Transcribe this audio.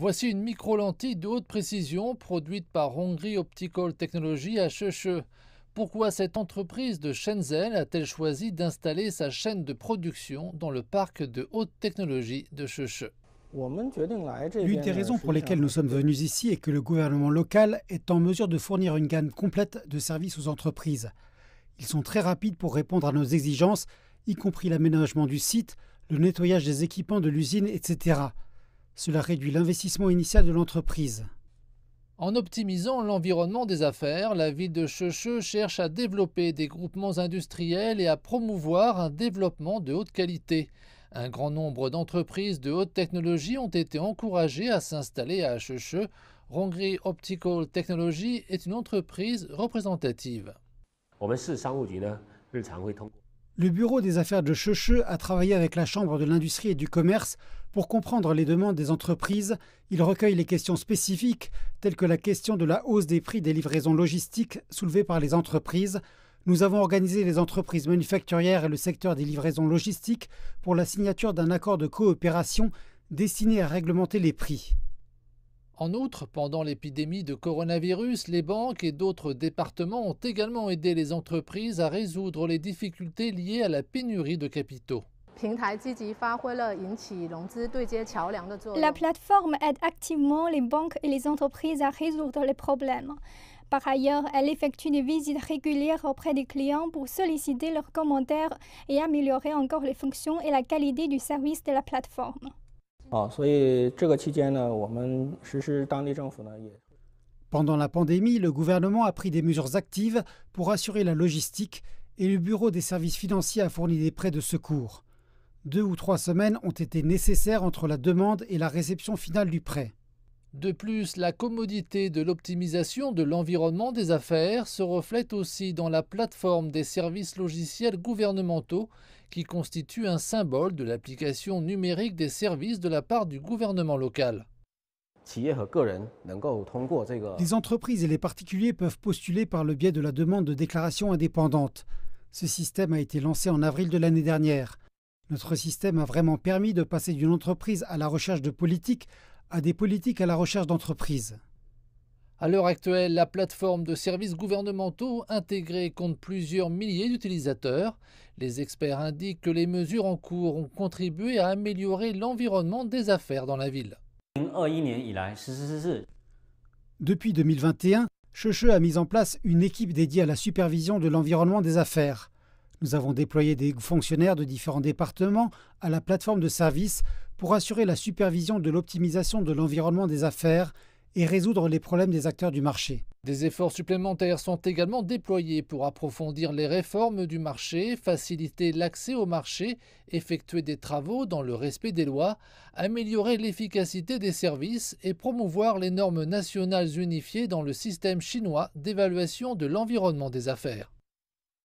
Voici une micro-lentille de haute précision produite par Hongrie Optical Technology Cheche. Pourquoi cette entreprise de Shenzhen a-t-elle choisi d'installer sa chaîne de production dans le parc de haute technologie de Cheche L'une des raisons pour lesquelles nous sommes venus ici est que le gouvernement local est en mesure de fournir une gamme complète de services aux entreprises. Ils sont très rapides pour répondre à nos exigences, y compris l'aménagement du site, le nettoyage des équipements de l'usine, etc. Cela réduit l'investissement initial de l'entreprise. En optimisant l'environnement des affaires, la ville de Checheux cherche à développer des groupements industriels et à promouvoir un développement de haute qualité. Un grand nombre d'entreprises de haute technologie ont été encouragées à s'installer à Checheux. Rongri Optical Technology est une entreprise représentative le Bureau des affaires de Checheux a travaillé avec la Chambre de l'industrie et du commerce pour comprendre les demandes des entreprises. Il recueille les questions spécifiques, telles que la question de la hausse des prix des livraisons logistiques soulevées par les entreprises. Nous avons organisé les entreprises manufacturières et le secteur des livraisons logistiques pour la signature d'un accord de coopération destiné à réglementer les prix. En outre, pendant l'épidémie de coronavirus, les banques et d'autres départements ont également aidé les entreprises à résoudre les difficultés liées à la pénurie de capitaux. La plateforme aide activement les banques et les entreprises à résoudre les problèmes. Par ailleurs, elle effectue des visites régulières auprès des clients pour solliciter leurs commentaires et améliorer encore les fonctions et la qualité du service de la plateforme. Pendant la pandémie, le gouvernement a pris des mesures actives pour assurer la logistique et le Bureau des services financiers a fourni des prêts de secours. Deux ou trois semaines ont été nécessaires entre la demande et la réception finale du prêt. De plus, la commodité de l'optimisation de l'environnement des affaires se reflète aussi dans la plateforme des services logiciels gouvernementaux qui constitue un symbole de l'application numérique des services de la part du gouvernement local. Les entreprises et les particuliers peuvent postuler par le biais de la demande de déclaration indépendante. Ce système a été lancé en avril de l'année dernière. Notre système a vraiment permis de passer d'une entreprise à la recherche de politique à des politiques à la recherche d'entreprises. À l'heure actuelle, la plateforme de services gouvernementaux intégrée compte plusieurs milliers d'utilisateurs. Les experts indiquent que les mesures en cours ont contribué à améliorer l'environnement des affaires dans la ville. Depuis 2021, Cheche a mis en place une équipe dédiée à la supervision de l'environnement des affaires. Nous avons déployé des fonctionnaires de différents départements à la plateforme de services pour assurer la supervision de l'optimisation de l'environnement des affaires et résoudre les problèmes des acteurs du marché. Des efforts supplémentaires sont également déployés pour approfondir les réformes du marché, faciliter l'accès au marché, effectuer des travaux dans le respect des lois, améliorer l'efficacité des services et promouvoir les normes nationales unifiées dans le système chinois d'évaluation de l'environnement des affaires.